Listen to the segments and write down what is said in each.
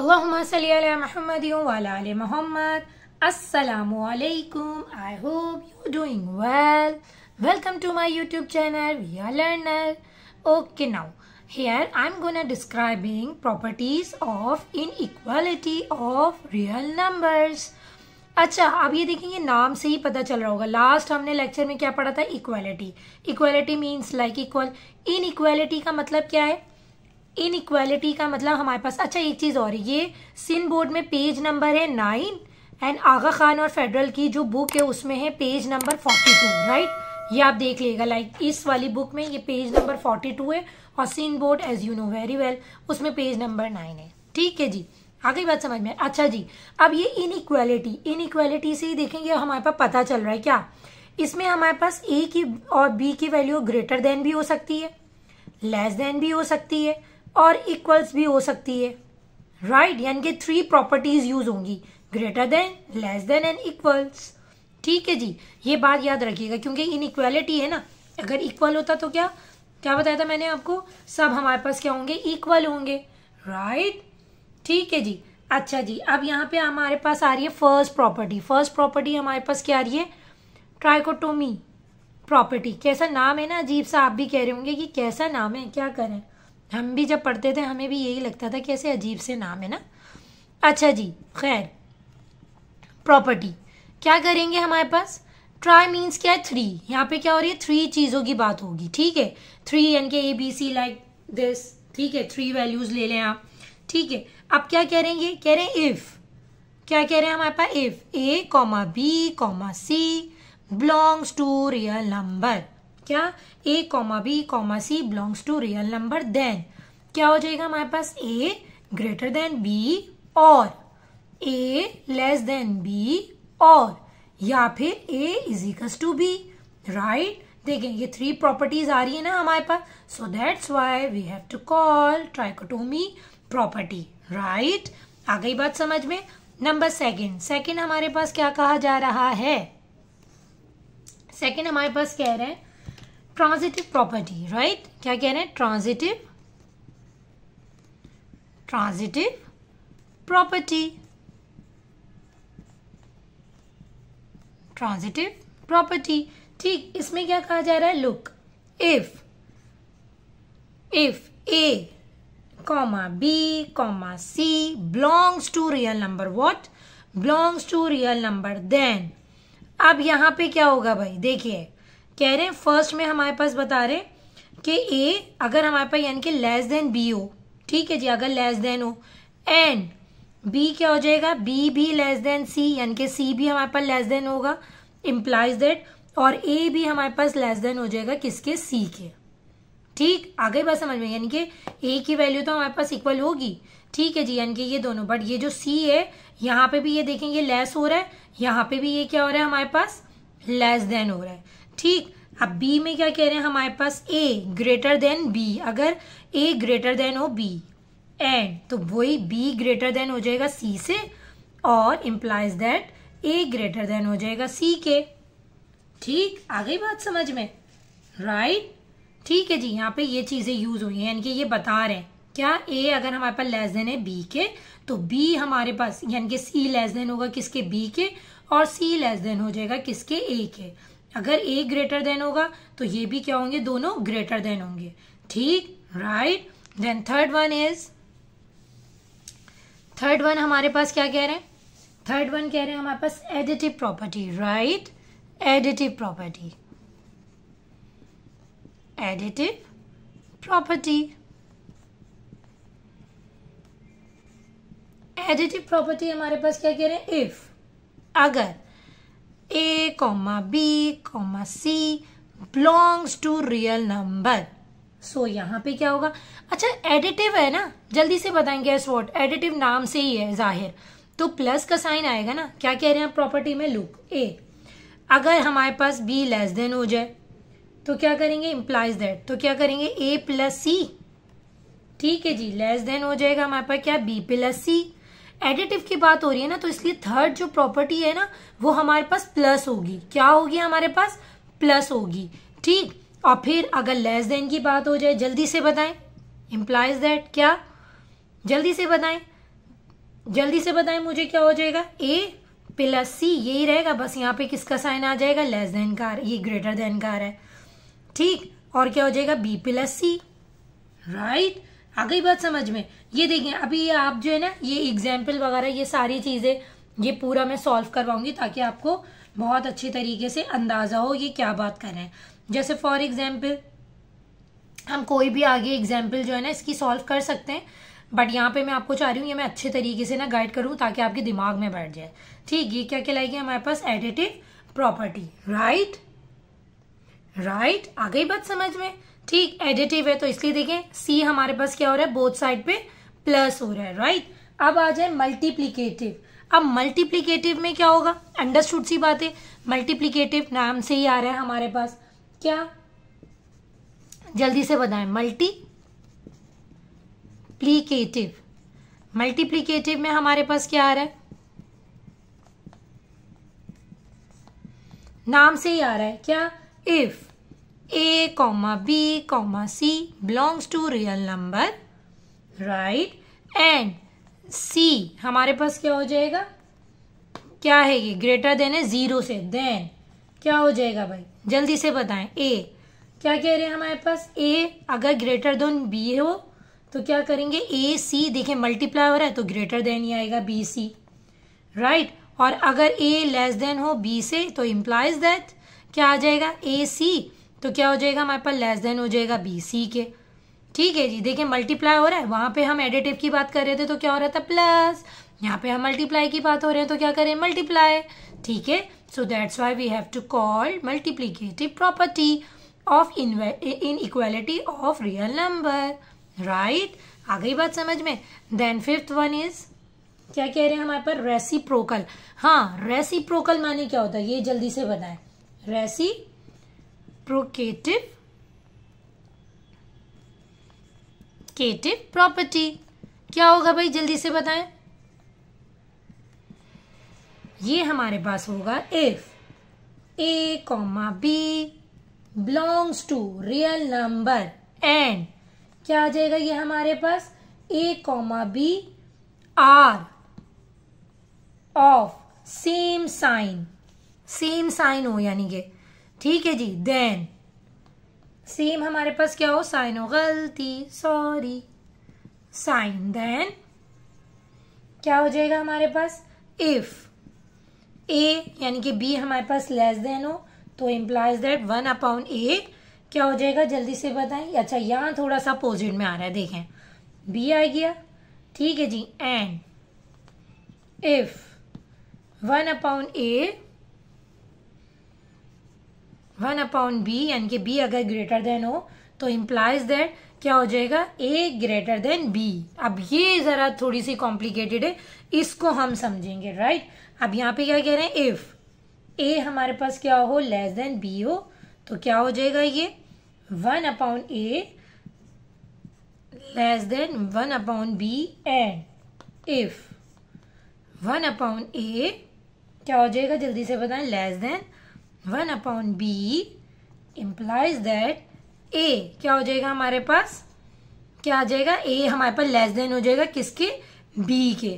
Allahumma salli ala Muhammad wa ala ali Muhammad. Assalamu alaikum. I hope you're doing well. Welcome to my YouTube channel We are Learner. Okay now here I'm gonna describing properties of inequality of real numbers. अच्छा अब ये देखेंगे नाम से ही पता चल रहा होगा लास्ट हमने लेक्चर में क्या पढ़ा था equality equality means like equal in equality का मतलब क्या है इनइक्वालिटी का मतलब हमारे पास अच्छा एक चीज़ और ये सिन बोर्ड में पेज नंबर है नाइन एंड आगा खान और फेडरल की जो बुक है उसमें है page number forty two right ये आप देख लेगा लाइक इस वाली बुक में ये पेज नंबर फोर्टी टू है और Sindh board as you know very well उसमें पेज नंबर नाइन है ठीक है जी आगे बात समझ में अच्छा जी अब ये इनइक्वालिटी इनइक्वालिटी से ही देखेंगे हमारे पास पता चल रहा है क्या इसमें हमारे पास ए की और बी की वैल्यू ग्रेटर देन भी हो सकती है लेस देन भी हो सकती है और इक्वल्स भी हो सकती है राइट right? यानी कि थ्री प्रॉपर्टीज यूज होंगी greater than less than and equals ठीक है जी ये बात याद रखिएगा क्योंकि इन इक्वालिटी है ना अगर इक्वल होता तो क्या क्या बताया था मैंने आपको सब हमारे पास क्या होंगे इक्वल होंगे राइट right? ठीक है जी अच्छा जी अब यहाँ पे हमारे पास आ रही है फर्स्ट प्रॉपर्टी फर्स्ट प्रॉपर्टी हमारे पास क्या आ रही है ट्राइकोटोमी प्रॉपर्टी कैसा नाम है ना अजीब सा आप भी कह रहे होंगे कि कैसा नाम है क्या करें हम भी जब पढ़ते थे हमें भी यही लगता था कि ऐसे अजीब से नाम है ना अच्छा जी खैर प्रॉपर्टी क्या करेंगे हमारे पास ट्राई मीन्स क्या है थ्री यहाँ पे क्या हो रही है थ्री चीज़ों की बात होगी ठीक है three N K A B C like this ठीक है थ्री वैल्यूज़ ले लें आप ठीक है अब क्या कह रहे हैं ये कह रहे हैं इफ़ क्या कह रहे हैं हमारे पास if A comma B comma C belongs to real number क्या A comma B comma C belongs to real number then क्या हो जाएगा हमारे पास ए ग्रेटर देन बी और ए लेस देन बी और या फिर A is to B right देखें ये थ्री प्रॉपर्टीज आ रही है ना हमारे पास so that's why we have to call trichotomy property right आ गई बात समझ में नंबर सेकेंड सेकेंड हमारे पास क्या कहा जा रहा है सेकेंड हमारे पास कह रहे हैं ट्रांजिटिव प्रॉपर्टी राइट क्या कह रहे हैं transitive transitive property transitive property ठीक इसमें क्या कहा जा रहा है look if if A comma B comma C belongs to real number what belongs to real number then अब यहां पे क्या होगा भाई देखिए कह रहे हैं फर्स्ट में हमारे पास बता रहे कि ए अगर हमारे पास यानी कि लेस देन बी हो ठीक है जी अगर लेस देन हो एंड बी क्या हो जाएगा बी भी लेस देन सी यानी कि सी भी हमारे पास लेस देन होगा इम्प्लाइज दैट और ए भी हमारे पास लेस देन हो जाएगा किसके सी के ठीक आगे बात समझ में यानी कि ए की वैल्यू तो हमारे पास इक्वल होगी ठीक है जी यानी कि ये दोनों बट ये जो सी है यहाँ पे भी ये देखेंगे लेस हो रहा है यहाँ पे भी ये क्या हो रहा है हमारे पास लेस देन हो रहा है ठीक अब बी में क्या कह रहे हैं हमारे पास ए ग्रेटर देन बी अगर ए ग्रेटर देन हो बी एंड तो वही बी ग्रेटर देन हो जाएगा सी से और implies that A greater than हो जाएगा सी के ठीक आ गई बात समझ में राइट right? ठीक है जी यहाँ पे ये चीजें यूज हुई हैं यानी कि ये बता रहे हैं क्या ए अगर हमारे पास लेस देन है बी के तो बी हमारे पास यानी कि सी लेस देन होगा किसके बी के और सी लेस देन हो जाएगा किसके ए के अगर ए ग्रेटर देन होगा तो ये भी क्या होंगे दोनों ग्रेटर देन होंगे ठीक right then third one is third one हमारे पास क्या कह रहे हैं थर्ड वन कह रहे हैं हमारे पास additive property right additive property additive property additive property हमारे पास क्या कह रहे हैं इफ अगर A, comma B, comma C belongs to real number. So so, यहाँ पे क्या होगा अच्छा एडिटिव है ना जल्दी से बताएंगे एस वॉट एडिटिव नाम से ही है जाहिर तो प्लस का साइन आएगा ना क्या कह रहे हैं प्रॉपर्टी में लुक ए अगर हमारे पास बी लेस देन हो जाए तो क्या करेंगे इम्प्लाइज दैट तो क्या करेंगे ए प्लस सी ठीक है जी लेस देन हो जाएगा हमारे पास क्या बी प्लस सी एडिटिव की बात हो रही है ना तो इसलिए थर्ड जो प्रॉपर्टी है ना वो हमारे पास प्लस होगी क्या होगी हमारे पास प्लस होगी ठीक और फिर अगर लेस देन की बात हो जाए जल्दी से बताएं इम्प्लाइज दैट क्या जल्दी से बताएं जल्दी से बताएं मुझे क्या हो जाएगा ए प्लस सी यही रहेगा बस यहाँ पे किसका साइन आ जाएगा लेस देन का ये ग्रेटर देन का है ठीक और क्या हो जाएगा बी प्लस सी राइट आ गई बात समझ में ये देखिए अभी ये आप जो है ना ये एग्जाम्पल वगैरह ये सारी चीज़ें ये पूरा मैं सॉल्व करवाऊंगी ताकि आपको बहुत अच्छी तरीके से अंदाज़ा हो ये क्या बात कर रहे हैं जैसे फॉर एग्जाम्पल हम कोई भी आगे एग्जाम्पल जो है ना इसकी सॉल्व कर सकते हैं बट यहाँ पे मैं आपको चाह रही हूँ ये मैं अच्छे तरीके से ना गाइड करूँ ताकि आपके दिमाग में बैठ जाए ठीक ये क्या कहलाएगी हमारे पास एडिटिव प्रॉपर्टी राइट राइट आ गई बात समझ में ठीक एडिटिव है तो इसलिए देखें सी हमारे पास क्या हो रहा है बोथ साइड पे प्लस हो रहा है राइट अब आ जाए मल्टीप्लीकेटिव अब मल्टीप्लीकेटिव में क्या होगा अंडरस्टूड सी बात है मल्टीप्लीकेटिव नाम से ही आ रहा है हमारे पास क्या जल्दी से बताएं मल्टी प्लीकेटिव मल्टीप्लीकेटिव में हमारे पास क्या आ रहा है नाम से ही आ रहा है क्या if A, comma B, comma C belongs to real number, right? And C हमारे पास क्या हो जाएगा क्या है ये ग्रेटर देन है जीरो से देन क्या हो जाएगा भाई जल्दी से बताएं ए क्या कह रहे हैं हमारे पास ए अगर ग्रेटर देन बी हो तो क्या करेंगे ए सी देखें मल्टीप्लाई हो रहा है तो ग्रेटर देन ही आएगा बी सी राइट और अगर ए लेस देन हो बी से तो इम्प्लाइज दैट क्या आ जाएगा ए सी तो क्या हो जाएगा हमारे पास लेस देन हो जाएगा बी सी के ठीक है जी देखिए मल्टीप्लाई हो रहा है वहाँ पे हम एडिटिव की बात कर रहे थे तो क्या हो रहा था प्लस यहाँ पे हम मल्टीप्लाई की बात हो रहे हैं तो क्या करें मल्टीप्लाई ठीक है so that's why we have to call multiplicative property of inequality of real number right आ गई बात समझ में देन फिफ्थ वन इज क्या कह रहे हैं हमारे पर रेसिप्रोकल हाँ रेसिप्रोकल माने क्या होता है ये जल्दी से बनाए रेसी procative प्रॉपर्टी क्या होगा भाई जल्दी से बताएं ये हमारे पास होगा if A comma B belongs to real number and क्या आ जाएगा ये हमारे पास A comma B are of same sign same sign हो यानी के ठीक है जी देन सेम हमारे पास क्या हो साइन हो गलती सॉरी साइन देन क्या हो जाएगा हमारे पास इफ ए यानी कि बी हमारे पास लेस देन हो तो implies that one upon A क्या हो जाएगा जल्दी से बताएं अच्छा यहाँ थोड़ा सा अपोजिट में आ रहा है देखें बी आ गया ठीक है जी and if one upon A one upon B यानी कि बी अगर ग्रेटर देन हो तो इम्प्लाइज दैट क्या हो जाएगा ए ग्रेटर देन बी अब ये जरा थोड़ी सी कॉम्प्लिकेटेड है इसको हम समझेंगे राइट अब यहाँ पे क्या कह रहे हैं इफ ए हमारे पास क्या हो लेस देन बी हो तो क्या हो जाएगा ये one upon A less than one upon B and if one upon A क्या हो जाएगा जल्दी से बताएं less than one upon B implies that A क्या हो जाएगा हमारे पास क्या आ जाएगा ए हमारे पास लेस देन हो जाएगा किसके बी के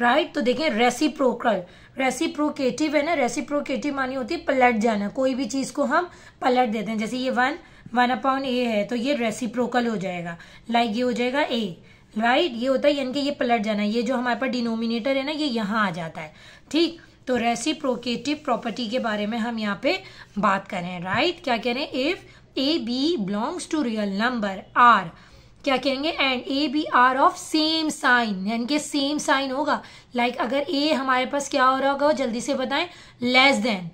राइट right? तो देखें रेसिप्रोकल रेसिप्रोकेटिव है ना रेसिप्रोकेटिव मानी होती है पलट जाना कोई भी चीज़ को हम पलट देते हैं जैसे ये वन वन अपॉन ए है तो ये रेसिप्रोकल हो जाएगा लाइक ये हो जाएगा ए राइट right? ये होता है यानी कि ये पलट जाना ये जो हमारे पास डिनोमिनेटर है ना ये यहाँ आ जाता है ठीक तो रेसिप्रोकेटिव प्रॉपर्टी के बारे में हम यहाँ पे बात करें राइट क्या कह रहे हैं if A B belongs to real number are क्या कहेंगे and A B are of same sign यानी कि सेम साइन होगा लाइक like अगर ए हमारे पास क्या हो रहा होगा जल्दी से बताएं लेस देन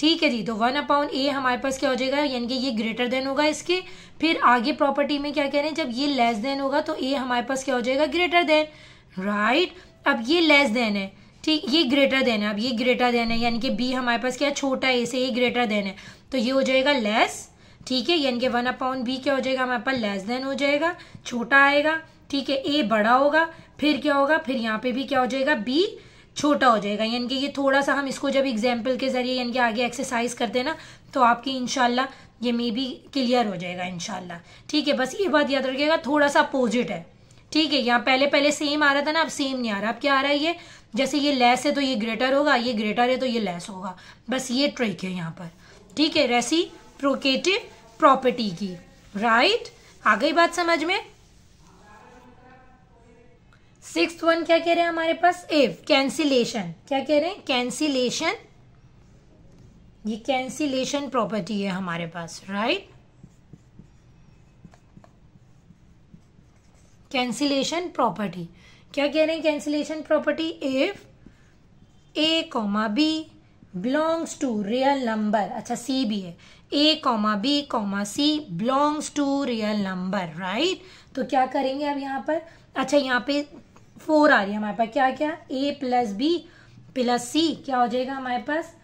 ठीक है जी तो वन अपाउंड ए हमारे पास क्या हो जाएगा यानी कि ये ग्रेटर देन होगा इसके फिर आगे प्रॉपर्टी में क्या कह रहे हैं जब ये लेस देन होगा तो ए हमारे पास क्या हो जाएगा ग्रेटर देन राइट अब ये लेस देन है ठीक ये ग्रेटर देन है अब ये ग्रेटर देन है यानी कि बी हमारे पास क्या छोटा ए से ये ग्रेटर देन है तो ये हो जाएगा लेस ठीक है यानी कि वन अपॉन बी क्या हो जाएगा हमारे पास लेस देन हो जाएगा छोटा आएगा ठीक है ए बड़ा होगा फिर क्या होगा फिर यहाँ पे भी क्या हो जाएगा बी छोटा हो जाएगा यानी कि ये थोड़ा सा हम इसको जब एग्जाम्पल के जरिए यानी कि आगे एक्सरसाइज करते हैं ना तो आपकी इनशाला ये मे बी क्लियर हो जाएगा इनशाला ठीक है बस ये बात याद रखिएगा थोड़ा सा अपोजिट है ठीक है यहाँ पहले पहले सेम आ रहा था ना अब सेम नहीं आ रहा अब क्या आ रहा है ये जैसे ये लेस है तो ये ग्रेटर होगा ये ग्रेटर है तो ये लेस होगा बस ये ट्रिक है यहाँ पर ठीक है रेसी प्रोकेटिव प्रॉपर्टी की राइट आ गई बात समझ में सिक्स वन क्या कह रहे हैं हमारे पास इफ कैंसिलेशन क्या कह रहे हैं कैंसिलेशन ये कैंसिलेशन प्रॉपर्टी है हमारे पास राइट right? कैंसिलेशन प्रॉपर्टी क्या कह रहे हैं cancellation property if A comma B belongs to real number अच्छा सी भी है A comma B comma C belongs to real number right तो क्या करेंगे अब यहाँ पर अच्छा यहाँ पे फोर आ रही है हमारे पास क्या क्या A plus B plus C क्या हो जाएगा हमारे पास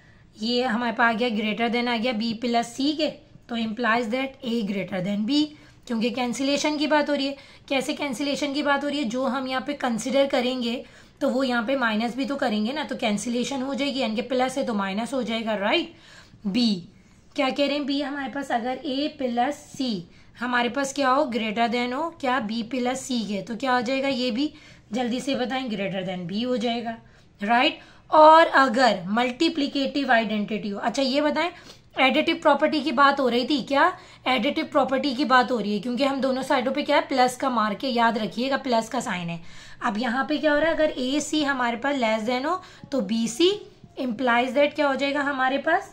ये हमारे पास आ गया ग्रेटर देन आ गया बी प्लस सी के तो implies that A greater than B क्योंकि कैंसिलेशन की बात हो रही है कैसे कैंसिलेशन की बात हो रही है जो हम यहाँ पे कंसिडर करेंगे तो वो यहाँ पे माइनस भी तो करेंगे ना तो कैंसिलेशन हो जाएगी एन के प्लस है तो माइनस हो जाएगा राइट बी क्या कह रहे हैं बी हमारे पास अगर ए प्लस सी हमारे पास क्या हो ग्रेटर देन हो क्या बी प्लस सी है तो क्या हो जाएगा ये भी जल्दी से बताएं ग्रेटर देन बी हो जाएगा राइट right? और अगर मल्टीप्लीकेटिव आइडेंटिटी हो अच्छा ये बताएं एडिटिव प्रॉपर्टी की बात हो रही थी क्या एडिटिव प्रॉपर्टी की बात हो रही है क्योंकि हम दोनों साइडों पे क्या है प्लस का मार्क है याद रखिएगा प्लस का साइन है अब यहाँ पे क्या हो रहा है अगर ए सी हमारे पास लेस देन हो तो बी सी इम्प्लाइज दैट क्या हो जाएगा हमारे पास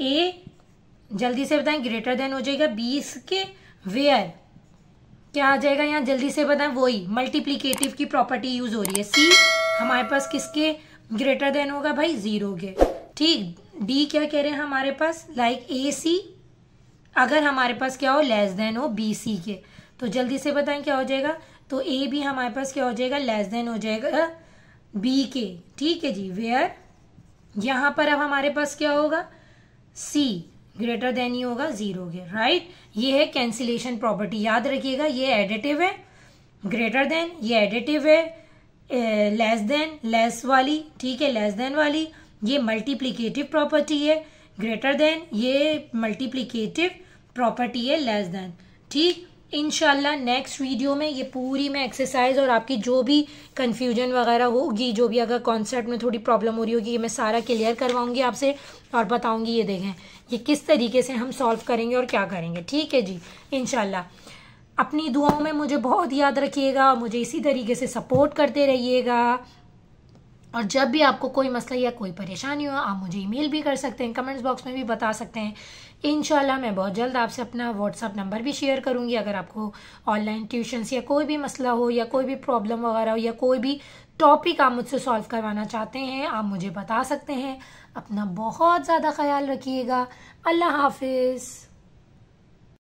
ए जल्दी से बताएं ग्रेटर देन हो जाएगा बीस के वेयर क्या आ जाएगा यहाँ जल्दी से बताएं वही मल्टीप्लीकेटिव की प्रॉपर्टी यूज हो रही है सी हमारे पास किसके ग्रेटर देन होगा भाई जीरो के ठीक डी क्या कह रहे हैं हमारे पास लाइक ए सी अगर हमारे पास क्या हो लेस देन हो बी सी के तो जल्दी से बताएं क्या हो जाएगा तो ए भी हमारे पास क्या हो जाएगा लेस देन हो जाएगा बी के ठीक है जी वेयर यहाँ पर अब हमारे पास क्या होगा सी ग्रेटर देन ही होगा जीरो के राइट ये है कैंसिलेशन प्रॉपर्टी याद रखिएगा ये एडिटिव है ग्रेटर देन ये एडिटिव है लेस देन लेस वाली ठीक है लेस देन वाली ये मल्टीप्लीकेटिव प्रॉपर्टी है ग्रेटर देन ये मल्टीप्लीकेटिव प्रॉपर्टी है लेस देन ठीक इनशाला नेक्स्ट वीडियो में ये पूरी मैं एक्सरसाइज और आपकी जो भी कन्फ्यूजन वगैरह होगी जो भी अगर कॉन्सेप्ट में थोड़ी प्रॉब्लम हो रही होगी ये मैं सारा क्लियर करवाऊंगी आपसे और बताऊंगी ये देखें ये किस तरीके से हम सॉल्व करेंगे और क्या करेंगे ठीक है जी इनशाला अपनी दुआओं में मुझे बहुत याद रखिएगा मुझे इसी तरीके से सपोर्ट करते रहिएगा और जब भी आपको कोई मसला या कोई परेशानी हो आप मुझे ईमेल भी कर सकते हैं कमेंट्स बॉक्स में भी बता सकते हैं इन मैं बहुत जल्द आपसे अपना व्हाट्सअप नंबर भी शेयर करूँगी अगर आपको ऑनलाइन ट्यूशन्स या कोई भी मसला हो या कोई भी प्रॉब्लम वगैरह हो या कोई भी टॉपिक आप मुझसे सॉल्व करवाना चाहते हैं आप मुझे बता सकते हैं अपना बहुत ज़्यादा ख्याल रखिएगा अल्लाह हाफिज़